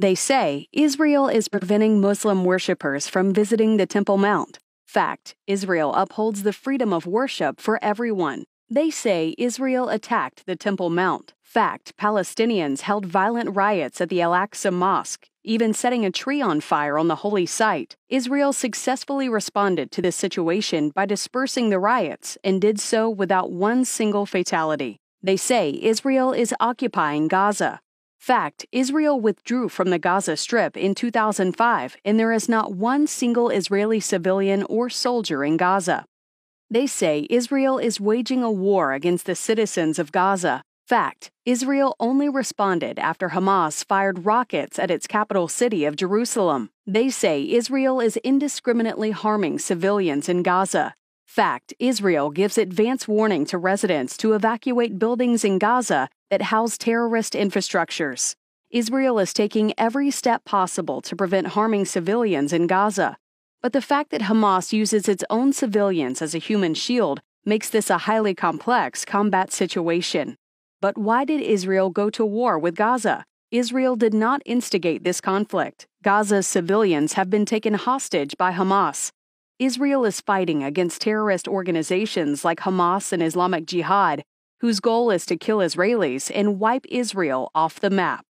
They say Israel is preventing Muslim worshippers from visiting the Temple Mount. Fact Israel upholds the freedom of worship for everyone. They say Israel attacked the Temple Mount. Fact Palestinians held violent riots at the Al Aqsa Mosque, even setting a tree on fire on the holy site. Israel successfully responded to this situation by dispersing the riots and did so without one single fatality. They say Israel is occupying Gaza. Fact Israel withdrew from the Gaza Strip in 2005, and there is not one single Israeli civilian or soldier in Gaza. They say Israel is waging a war against the citizens of Gaza. Fact Israel only responded after Hamas fired rockets at its capital city of Jerusalem. They say Israel is indiscriminately harming civilians in Gaza. Fact Israel gives advance warning to residents to evacuate buildings in Gaza that house terrorist infrastructures. Israel is taking every step possible to prevent harming civilians in Gaza. But the fact that Hamas uses its own civilians as a human shield makes this a highly complex combat situation. But why did Israel go to war with Gaza? Israel did not instigate this conflict. Gaza's civilians have been taken hostage by Hamas. Israel is fighting against terrorist organizations like Hamas and Islamic Jihad whose goal is to kill Israelis and wipe Israel off the map.